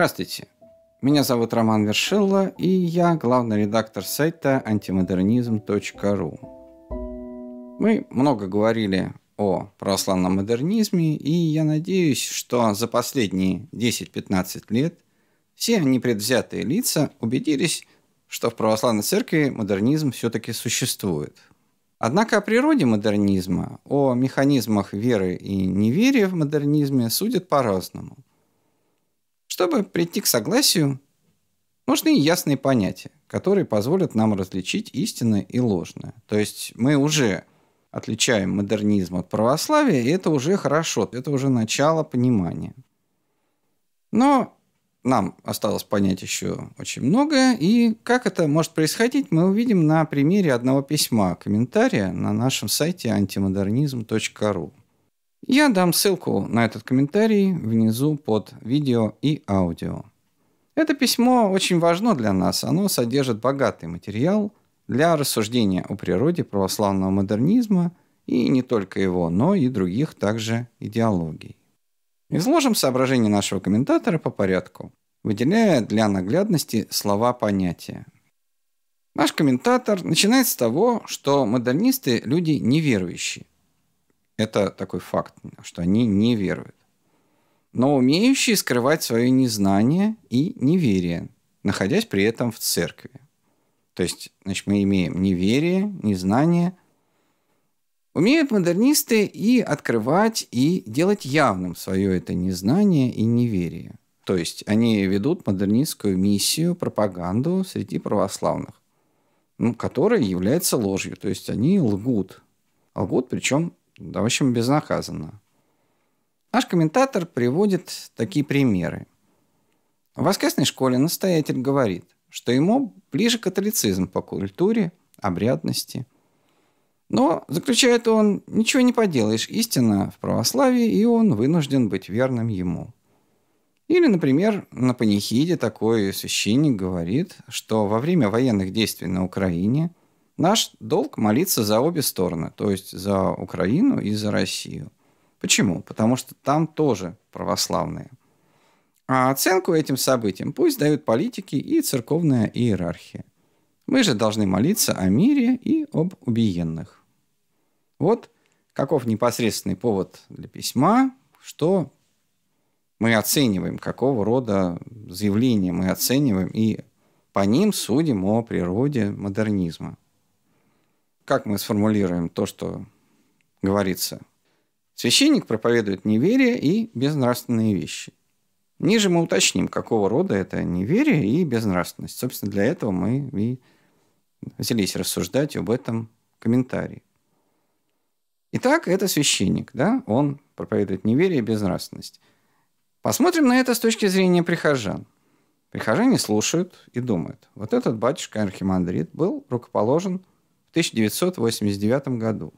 Здравствуйте. Меня зовут Роман Вершилла, и я главный редактор сайта antimodernizm.ru. Мы много говорили о православном модернизме, и я надеюсь, что за последние 10-15 лет все непредвзятые лица убедились, что в православной церкви модернизм все-таки существует. Однако о природе модернизма, о механизмах веры и неверия в модернизме судят по-разному – чтобы прийти к согласию, нужны ясные понятия, которые позволят нам различить истинное и ложное. То есть мы уже отличаем модернизм от православия, и это уже хорошо, это уже начало понимания. Но нам осталось понять еще очень многое, и как это может происходить, мы увидим на примере одного письма, комментария на нашем сайте antimodernizm.ru. Я дам ссылку на этот комментарий внизу под видео и аудио. Это письмо очень важно для нас. Оно содержит богатый материал для рассуждения о природе православного модернизма и не только его, но и других также идеологий. Изложим соображения нашего комментатора по порядку, выделяя для наглядности слова понятия. Наш комментатор начинает с того, что модернисты – люди неверующие. Это такой факт, что они не веруют. Но умеющие скрывать свое незнание и неверие, находясь при этом в церкви. То есть, значит, мы имеем неверие, незнание. Умеют модернисты и открывать, и делать явным свое это незнание и неверие. То есть они ведут модернистскую миссию, пропаганду среди православных, ну, которая является ложью. То есть они лгут. Лгут, причем да, в общем, безнаказанно. Наш комментатор приводит такие примеры. В воскресной школе настоятель говорит, что ему ближе католицизм по культуре, обрядности. Но, заключает он, ничего не поделаешь, истина в православии, и он вынужден быть верным ему. Или, например, на панихиде такой священник говорит, что во время военных действий на Украине – Наш долг молиться за обе стороны, то есть за Украину и за Россию. Почему? Потому что там тоже православные. А оценку этим событиям пусть дают политики и церковная иерархия. Мы же должны молиться о мире и об убиенных. Вот каков непосредственный повод для письма, что мы оцениваем, какого рода заявления мы оцениваем, и по ним судим о природе модернизма как мы сформулируем то, что говорится? Священник проповедует неверие и безнравственные вещи. Ниже мы уточним, какого рода это неверие и безнравственность. Собственно, для этого мы и взялись рассуждать об этом комментарии. Итак, это священник, да? Он проповедует неверие и безнравственность. Посмотрим на это с точки зрения прихожан. Прихожане слушают и думают. Вот этот батюшка архимандрит был рукоположен в 1989 году.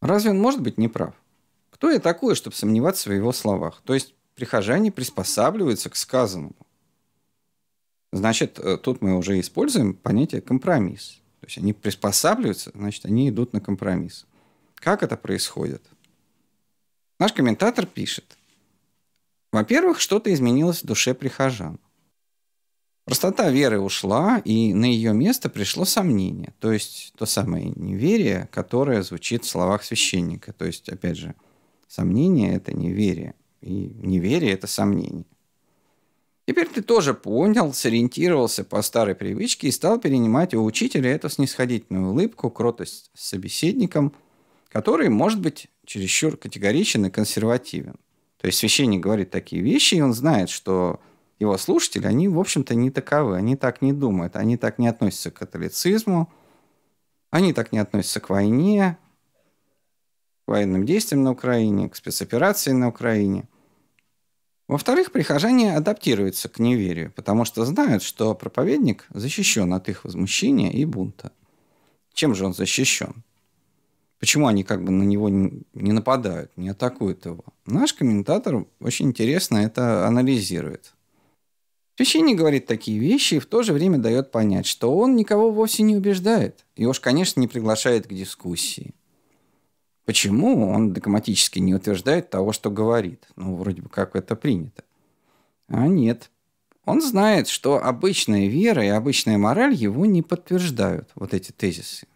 Разве он может быть неправ? Кто я такой, чтобы сомневаться в его словах? То есть прихожане приспосабливаются к сказанному. Значит, э, тут мы уже используем понятие компромисс. То есть они приспосабливаются, значит, они идут на компромисс. Как это происходит? Наш комментатор пишет. Во-первых, что-то изменилось в душе прихожан. Простота веры ушла, и на ее место пришло сомнение, то есть то самое неверие, которое звучит в словах священника. То есть, опять же, сомнение — это неверие, и неверие — это сомнение. Теперь ты тоже понял, сориентировался по старой привычке и стал перенимать у учителя эту снисходительную улыбку, кротость с собеседником, который, может быть, чересчур категоричен и консервативен. То есть священник говорит такие вещи, и он знает, что его слушатели, они, в общем-то, не таковы, они так не думают, они так не относятся к католицизму, они так не относятся к войне, к военным действиям на Украине, к спецоперации на Украине. Во-вторых, прихожане адаптируются к неверию, потому что знают, что проповедник защищен от их возмущения и бунта. Чем же он защищен? Почему они как бы на него не нападают, не атакуют его? Наш комментатор очень интересно это анализирует. Священник говорит такие вещи и в то же время дает понять, что он никого вовсе не убеждает и уж, конечно, не приглашает к дискуссии. Почему он догматически не утверждает того, что говорит? Ну, вроде бы как это принято. А нет. Он знает, что обычная вера и обычная мораль его не подтверждают, вот эти тезисы.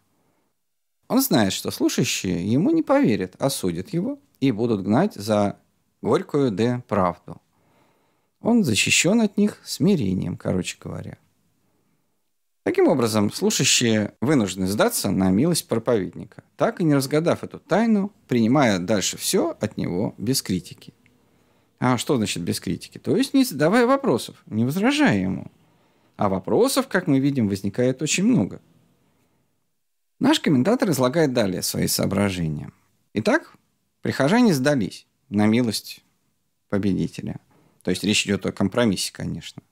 Он знает, что слушающие ему не поверят, осудят его и будут гнать за горькую де правду. Он защищен от них смирением, короче говоря. Таким образом, слушающие вынуждены сдаться на милость проповедника, так и не разгадав эту тайну, принимая дальше все от него без критики. А что значит без критики? То есть не задавая вопросов, не возражая ему. А вопросов, как мы видим, возникает очень много. Наш комментатор излагает далее свои соображения. Итак, прихожане сдались на милость победителя – то есть речь идет о компромиссе, конечно.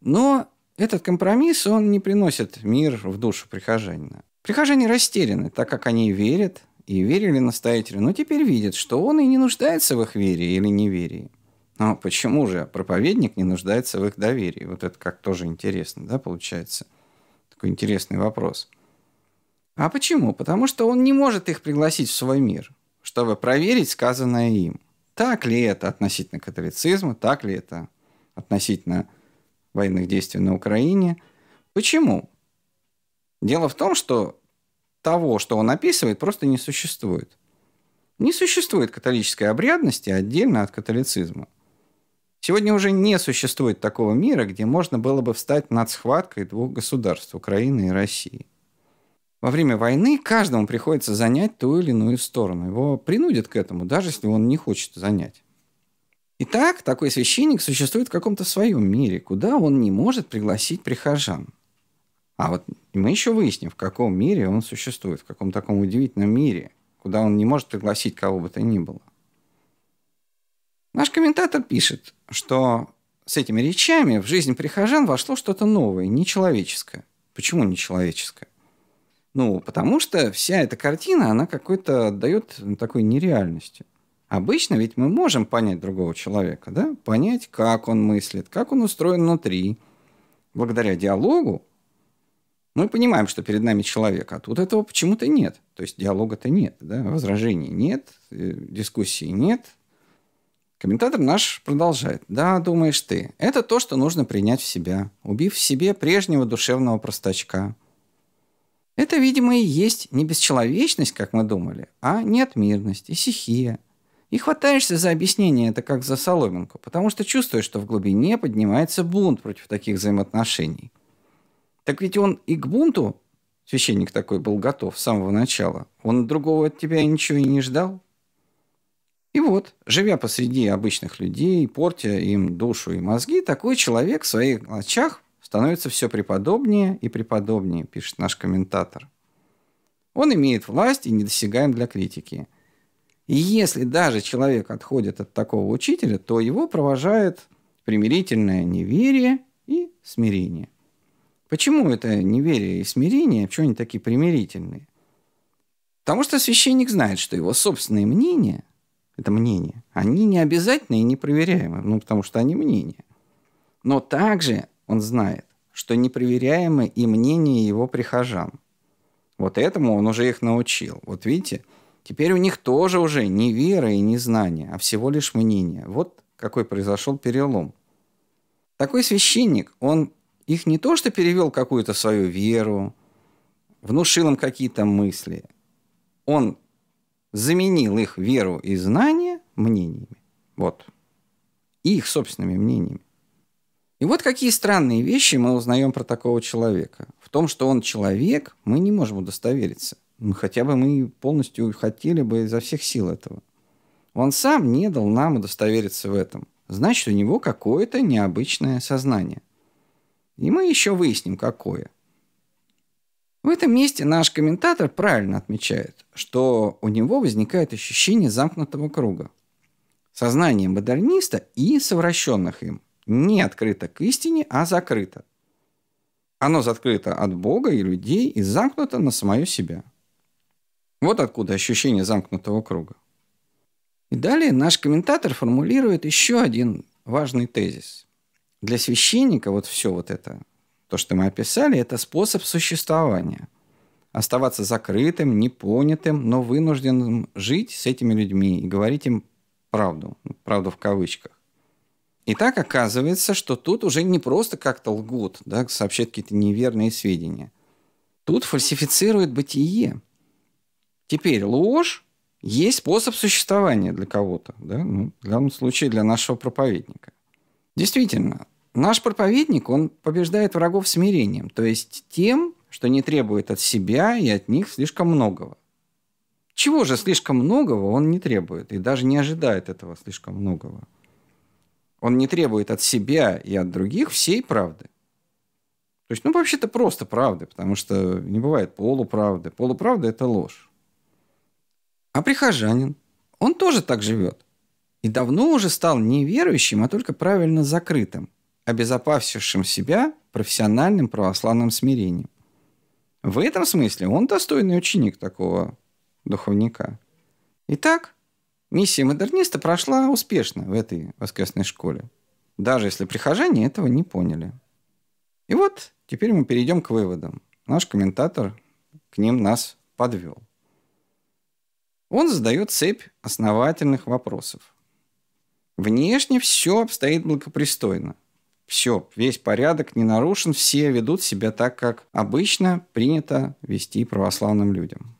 Но этот компромисс, он не приносит мир в душу прихожанина. Прихожане растеряны, так как они верят и верили настоятелю, но теперь видят, что он и не нуждается в их вере или неверии. Но почему же проповедник не нуждается в их доверии? Вот это как тоже интересно, да, получается? Такой интересный вопрос. А почему? Потому что он не может их пригласить в свой мир, чтобы проверить сказанное им. Так ли это относительно католицизма, так ли это относительно военных действий на Украине. Почему? Дело в том, что того, что он описывает, просто не существует. Не существует католической обрядности отдельно от католицизма. Сегодня уже не существует такого мира, где можно было бы встать над схваткой двух государств – Украины и России – во время войны каждому приходится занять ту или иную сторону. Его принудят к этому, даже если он не хочет занять. Итак, такой священник существует в каком-то своем мире, куда он не может пригласить прихожан. А вот мы еще выясним, в каком мире он существует, в каком таком удивительном мире, куда он не может пригласить кого бы то ни было. Наш комментатор пишет, что с этими речами в жизнь прихожан вошло что-то новое, нечеловеческое. Почему нечеловеческое? Ну, потому что вся эта картина, она какой-то дает такой нереальности. Обычно ведь мы можем понять другого человека, да? Понять, как он мыслит, как он устроен внутри. Благодаря диалогу мы понимаем, что перед нами человек, а тут этого почему-то нет. То есть диалога-то нет, да? возражений нет, э, дискуссии нет. Комментатор наш продолжает. Да, думаешь ты, это то, что нужно принять в себя, убив в себе прежнего душевного простачка – это, видимо, и есть не бесчеловечность, как мы думали, а неотмирность и сихия. И хватаешься за объяснение это как за соломинку, потому что чувствуешь, что в глубине поднимается бунт против таких взаимоотношений. Так ведь он и к бунту, священник такой был готов с самого начала, он другого от тебя ничего и не ждал. И вот, живя посреди обычных людей, портя им душу и мозги, такой человек в своих очах становится все преподобнее и преподобнее, пишет наш комментатор. Он имеет власть и недосягаем для критики. И если даже человек отходит от такого учителя, то его провожает примирительное неверие и смирение. Почему это неверие и смирение, почему они такие примирительные? Потому что священник знает, что его собственные мнения, это мнения, они не обязательны и не проверяемы, ну, потому что они мнения. Но также он знает, что непроверяемы и мнения его прихожан. Вот этому он уже их научил. Вот видите, теперь у них тоже уже не вера и не знание, а всего лишь мнение. Вот какой произошел перелом. Такой священник, он их не то что перевел какую-то свою веру, внушил им какие-то мысли. Он заменил их веру и знания мнениями. Вот. И их собственными мнениями. И вот какие странные вещи мы узнаем про такого человека. В том, что он человек, мы не можем удостовериться. Ну, хотя бы мы полностью хотели бы изо всех сил этого. Он сам не дал нам удостовериться в этом. Значит, у него какое-то необычное сознание. И мы еще выясним, какое. В этом месте наш комментатор правильно отмечает, что у него возникает ощущение замкнутого круга. Сознание модерниста и совращенных им не открыто к истине, а закрыто. Оно закрыто от Бога и людей и замкнуто на самое себя. Вот откуда ощущение замкнутого круга. И далее наш комментатор формулирует еще один важный тезис. Для священника вот все вот это, то, что мы описали, это способ существования. Оставаться закрытым, непонятым, но вынужденным жить с этими людьми и говорить им правду, правду в кавычках. И так оказывается, что тут уже не просто как-то лгут, да, сообщают какие-то неверные сведения. Тут фальсифицирует бытие. Теперь ложь есть способ существования для кого-то, да? ну, в данном случае для нашего проповедника. Действительно, наш проповедник, он побеждает врагов смирением, то есть тем, что не требует от себя и от них слишком многого. Чего же слишком многого он не требует и даже не ожидает этого слишком многого – он не требует от себя и от других всей правды. То есть, ну, вообще-то просто правды, потому что не бывает полуправды. Полуправда – это ложь. А прихожанин, он тоже так живет. И давно уже стал не верующим, а только правильно закрытым, обезопасившим себя профессиональным православным смирением. В этом смысле он достойный ученик такого духовника. Итак, Миссия модерниста прошла успешно в этой воскресной школе, даже если прихожане этого не поняли. И вот теперь мы перейдем к выводам. Наш комментатор к ним нас подвел. Он задает цепь основательных вопросов. Внешне все обстоит благопристойно. Все, весь порядок не нарушен, все ведут себя так, как обычно принято вести православным людям.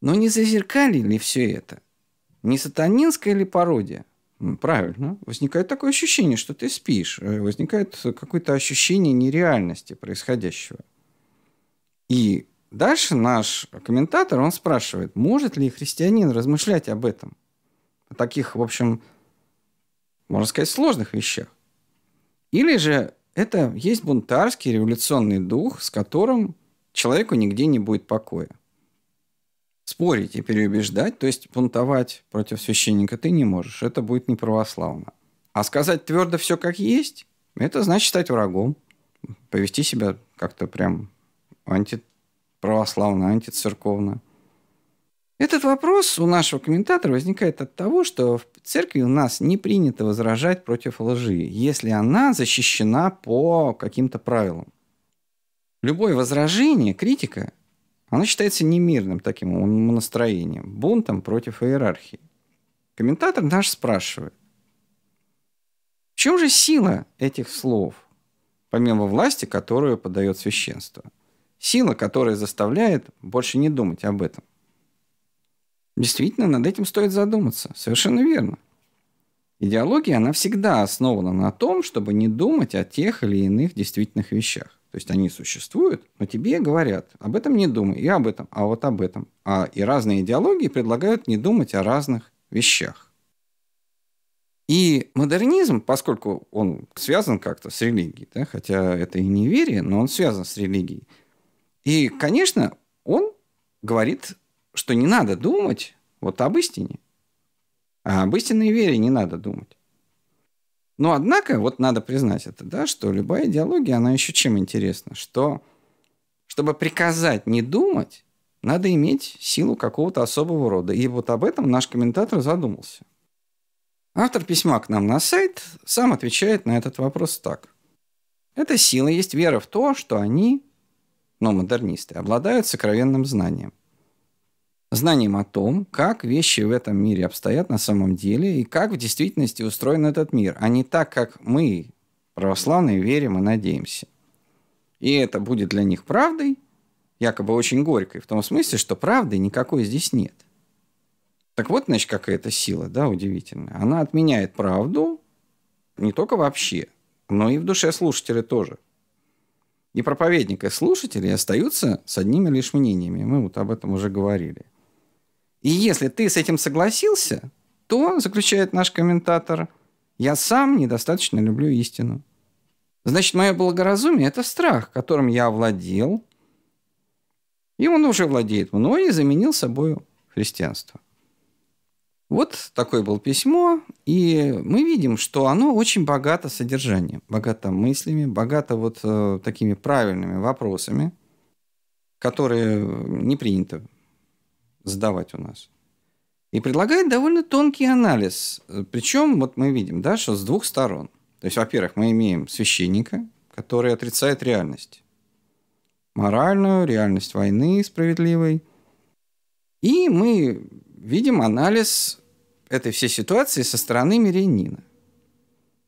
Но не зазеркали ли все это не сатанинская ли пародия? Правильно. Возникает такое ощущение, что ты спишь. Э, возникает какое-то ощущение нереальности происходящего. И дальше наш комментатор, он спрашивает, может ли христианин размышлять об этом? О таких, в общем, можно сказать, сложных вещах. Или же это есть бунтарский революционный дух, с которым человеку нигде не будет покоя спорить и переубеждать, то есть понтовать против священника ты не можешь, это будет неправославно. А сказать твердо все как есть, это значит стать врагом, повести себя как-то прям антиправославно, антицерковно. Этот вопрос у нашего комментатора возникает от того, что в церкви у нас не принято возражать против лжи, если она защищена по каким-то правилам. Любое возражение, критика оно считается немирным таким умонастроением, бунтом против иерархии. Комментатор наш спрашивает, в чем же сила этих слов, помимо власти, которую подает священство? Сила, которая заставляет больше не думать об этом. Действительно, над этим стоит задуматься. Совершенно верно. Идеология, она всегда основана на том, чтобы не думать о тех или иных действительных вещах. То есть они существуют, но тебе говорят, об этом не думай, и об этом, а вот об этом. А, и разные идеологии предлагают не думать о разных вещах. И модернизм, поскольку он связан как-то с религией, да, хотя это и не верие, но он связан с религией. И, конечно, он говорит, что не надо думать вот об истине. А об истинной вере не надо думать. Но однако, вот надо признать это, да, что любая идеология, она еще чем интересна, что чтобы приказать не думать, надо иметь силу какого-то особого рода. И вот об этом наш комментатор задумался. Автор письма к нам на сайт сам отвечает на этот вопрос так. Эта сила есть вера в то, что они, ну, модернисты, обладают сокровенным знанием – знанием о том, как вещи в этом мире обстоят на самом деле и как в действительности устроен этот мир, а не так, как мы, православные, верим и надеемся. И это будет для них правдой, якобы очень горькой, в том смысле, что правды никакой здесь нет. Так вот, значит, какая-то сила, да, удивительная. Она отменяет правду не только вообще, но и в душе слушателя тоже. И проповедник, и слушатели остаются с одними лишь мнениями. Мы вот об этом уже говорили. И если ты с этим согласился, то, заключает наш комментатор, я сам недостаточно люблю истину. Значит, мое благоразумие – это страх, которым я овладел, и он уже владеет мной и заменил собою христианство. Вот такое было письмо, и мы видим, что оно очень богато содержанием, богато мыслями, богато вот э, такими правильными вопросами, которые не принято сдавать у нас. И предлагает довольно тонкий анализ. Причем, вот мы видим, да, что с двух сторон. То есть, во-первых, мы имеем священника, который отрицает реальность. Моральную, реальность войны справедливой. И мы видим анализ этой всей ситуации со стороны мирянина,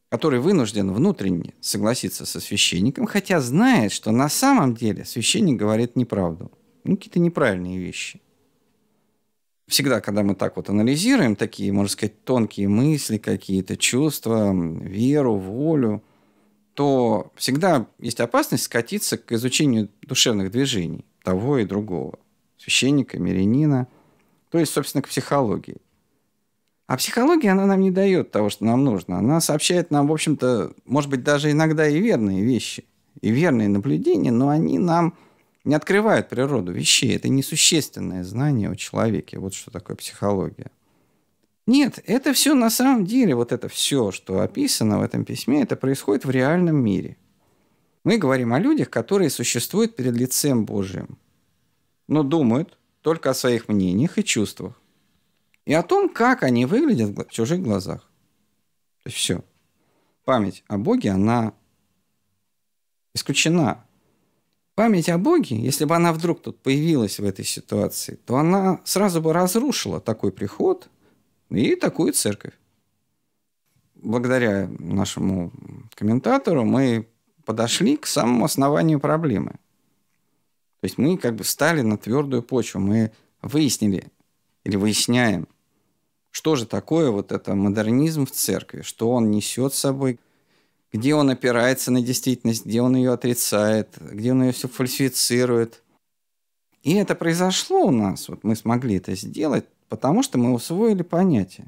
который вынужден внутренне согласиться со священником, хотя знает, что на самом деле священник говорит неправду. Ну, какие-то неправильные вещи всегда, когда мы так вот анализируем такие, можно сказать, тонкие мысли, какие-то чувства, веру, волю, то всегда есть опасность скатиться к изучению душевных движений того и другого, священника, мирянина, то есть, собственно, к психологии. А психология, она нам не дает того, что нам нужно. Она сообщает нам, в общем-то, может быть, даже иногда и верные вещи, и верные наблюдения, но они нам не открывают природу вещей. Это несущественное знание о человеке. Вот что такое психология. Нет, это все на самом деле, вот это все, что описано в этом письме, это происходит в реальном мире. Мы говорим о людях, которые существуют перед лицем Божьим, но думают только о своих мнениях и чувствах. И о том, как они выглядят в чужих глазах. То есть все. Память о Боге, она исключена Память о Боге, если бы она вдруг тут появилась в этой ситуации, то она сразу бы разрушила такой приход и такую церковь. Благодаря нашему комментатору мы подошли к самому основанию проблемы. То есть мы как бы встали на твердую почву, мы выяснили или выясняем, что же такое вот это модернизм в церкви, что он несет с собой, где он опирается на действительность, где он ее отрицает, где он ее все фальсифицирует. И это произошло у нас, вот мы смогли это сделать, потому что мы усвоили понятия.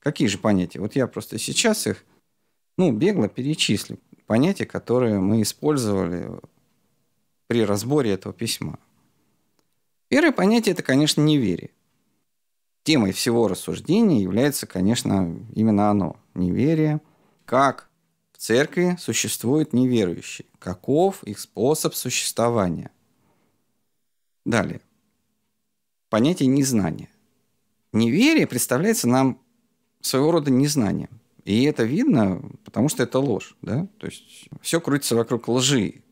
Какие же понятия? Вот я просто сейчас их, ну, бегло перечислю. Понятия, которые мы использовали при разборе этого письма. Первое понятие – это, конечно, неверие. Темой всего рассуждения является, конечно, именно оно – неверие, как в церкви существуют неверующие. Каков их способ существования? Далее. Понятие незнания. Неверие представляется нам своего рода незнанием. И это видно, потому что это ложь. Да? То есть все крутится вокруг лжи.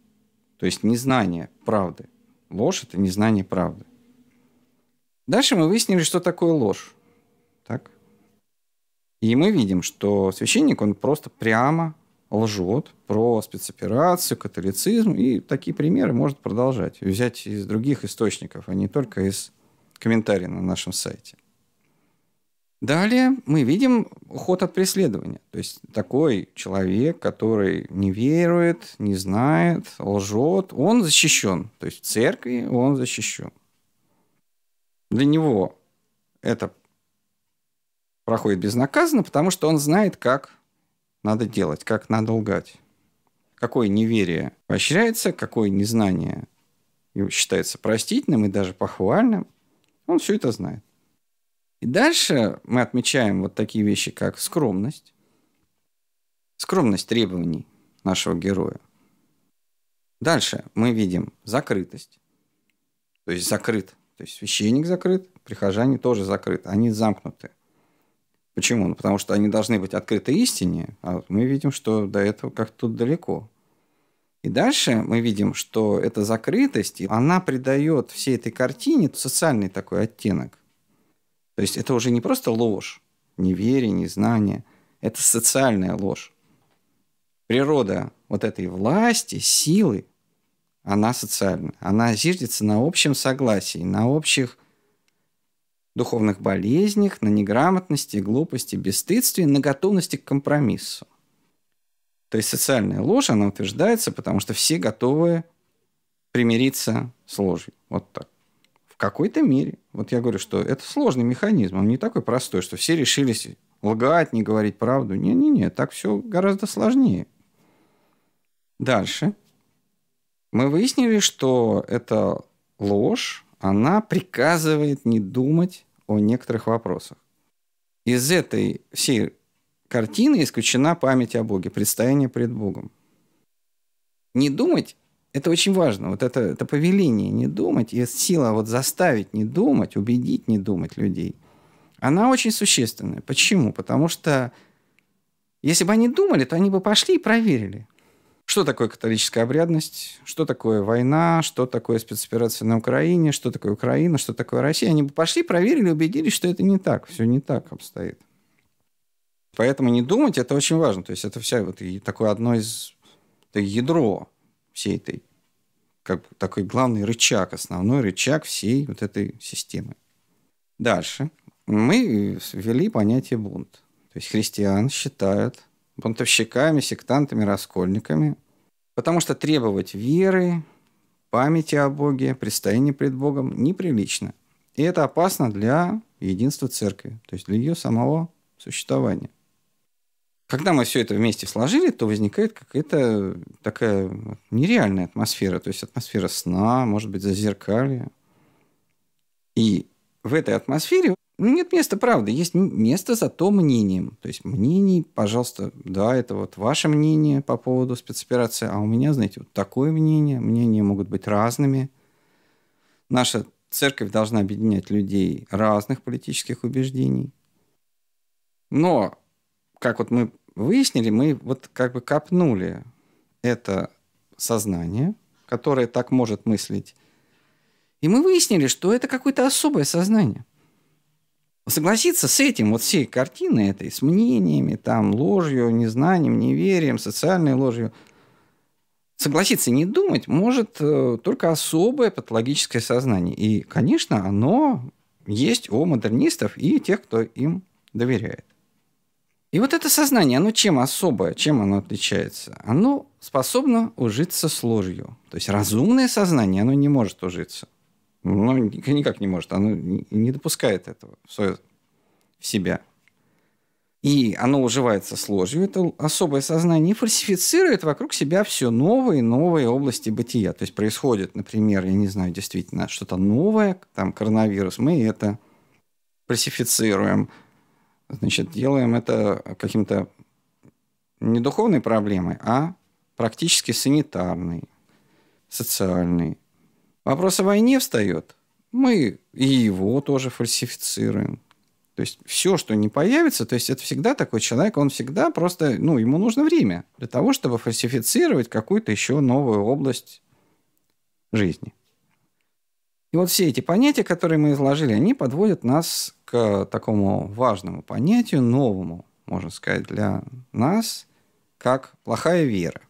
То есть незнание правды. Ложь – это незнание правды. Дальше мы выяснили, что такое ложь. Так? И мы видим, что священник, он просто прямо лжет про спецоперацию, католицизм, и такие примеры может продолжать. Взять из других источников, а не только из комментариев на нашем сайте. Далее мы видим уход от преследования. То есть такой человек, который не верует, не знает, лжет, он защищен. То есть в церкви он защищен. Для него это проходит безнаказанно, потому что он знает, как надо делать, как надо лгать. Какое неверие поощряется, какое незнание считается простительным и даже похвальным. Он все это знает. И дальше мы отмечаем вот такие вещи, как скромность. Скромность требований нашего героя. Дальше мы видим закрытость. То есть закрыт. То есть священник закрыт, прихожане тоже закрыты. Они замкнуты. Почему? Ну, потому что они должны быть открыты истине, а мы видим, что до этого как-то тут далеко. И дальше мы видим, что эта закрытость, она придает всей этой картине социальный такой оттенок. То есть это уже не просто ложь, неверие, незнание. Это социальная ложь. Природа вот этой власти, силы, она социальная, Она зиждется на общем согласии, на общих духовных болезнях, на неграмотности, глупости, бесстыдстве, на готовности к компромиссу. То есть социальная ложь, она утверждается, потому что все готовы примириться с ложью. Вот так. В какой-то мере. Вот я говорю, что это сложный механизм, он не такой простой, что все решились лгать, не говорить правду. Не-не-не, так все гораздо сложнее. Дальше. Мы выяснили, что это ложь, она приказывает не думать о некоторых вопросах. Из этой всей картины исключена память о Боге, предстояние пред Богом. Не думать – это очень важно. Вот это, это повеление не думать и сила вот заставить не думать, убедить не думать людей, она очень существенная. Почему? Потому что если бы они думали, то они бы пошли и проверили. Что такое католическая обрядность, что такое война, что такое спецоперация на Украине, что такое Украина, что такое Россия. Они бы пошли, проверили, убедились, что это не так, все не так обстоит. Поэтому не думать, это очень важно. То есть это вся вот и такое одно из это ядро всей этой, как такой главный рычаг, основной рычаг всей вот этой системы. Дальше. Мы ввели понятие бунт. То есть христиан считают бунтовщиками, сектантами, раскольниками. Потому что требовать веры, памяти о Боге, предстояние пред Богом неприлично. И это опасно для единства церкви, то есть для ее самого существования. Когда мы все это вместе сложили, то возникает какая-то такая нереальная атмосфера, то есть атмосфера сна, может быть, зазеркалья. И в этой атмосфере ну, нет места правды, есть место зато мнением. То есть мнений, пожалуйста, да, это вот ваше мнение по поводу спецоперации, а у меня, знаете, вот такое мнение, мнения могут быть разными. Наша церковь должна объединять людей разных политических убеждений. Но, как вот мы выяснили, мы вот как бы копнули это сознание, которое так может мыслить и мы выяснили, что это какое-то особое сознание. Согласиться с этим, вот всей картиной этой, с мнениями, там, ложью, незнанием, неверием, социальной ложью, согласиться не думать может э, только особое патологическое сознание. И, конечно, оно есть у модернистов и тех, кто им доверяет. И вот это сознание, оно чем особое, чем оно отличается? Оно способно ужиться с ложью. То есть разумное сознание, оно не может ужиться. Но ну, никак не может. Оно не допускает этого в себя. И оно уживается с ложью, это особое сознание, и фальсифицирует вокруг себя все новые и новые области бытия. То есть происходит, например, я не знаю, действительно, что-то новое, там коронавирус, мы это фальсифицируем, значит, делаем это каким-то не духовной проблемой, а практически санитарной, социальной, Вопрос о войне встает. Мы и его тоже фальсифицируем. То есть все, что не появится, то есть это всегда такой человек, он всегда просто, ну, ему нужно время для того, чтобы фальсифицировать какую-то еще новую область жизни. И вот все эти понятия, которые мы изложили, они подводят нас к такому важному понятию, новому, можно сказать, для нас, как плохая вера.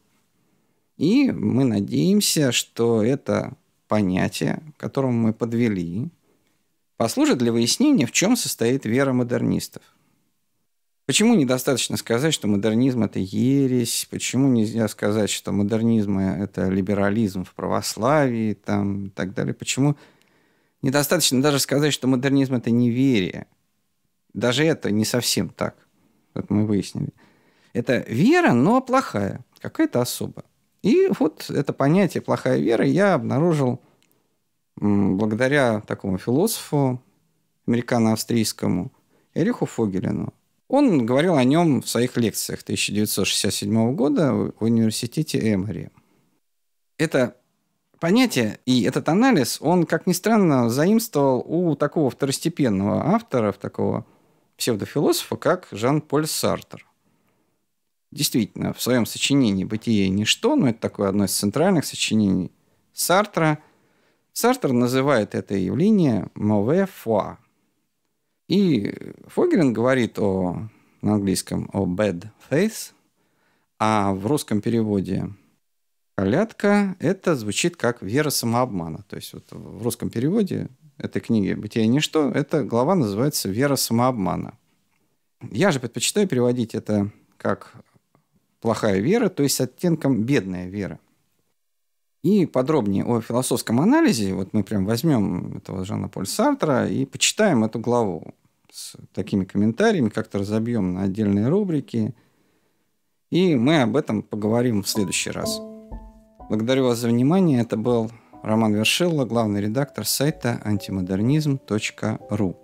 И мы надеемся, что это понятие, которому мы подвели, послужит для выяснения, в чем состоит вера модернистов. Почему недостаточно сказать, что модернизм – это ересь? Почему нельзя сказать, что модернизм – это либерализм в православии там, и так далее? Почему недостаточно даже сказать, что модернизм – это неверие? Даже это не совсем так, как мы выяснили. Это вера, но плохая, какая-то особая. И вот это понятие «плохая вера» я обнаружил благодаря такому философу американо-австрийскому Эриху Фогелину. Он говорил о нем в своих лекциях 1967 года в университете Эмори. Это понятие и этот анализ, он, как ни странно, заимствовал у такого второстепенного автора, такого псевдофилософа, как Жан-Поль Сартер – действительно в своем сочинении «Бытие и ничто», но ну, это такое одно из центральных сочинений Сартра, Сартр называет это явление мове foi». И Фогерин говорит о, на английском о «bad faith, а в русском переводе «колядка» это звучит как «вера самообмана». То есть вот в русском переводе этой книги «Бытие и ничто» эта глава называется «Вера самообмана». Я же предпочитаю переводить это как плохая вера, то есть оттенком бедная вера. И подробнее о философском анализе, вот мы прям возьмем этого Жана Поль Сартра и почитаем эту главу с такими комментариями, как-то разобьем на отдельные рубрики. И мы об этом поговорим в следующий раз. Благодарю вас за внимание. Это был Роман Вершилла, главный редактор сайта антимодернизм.ру.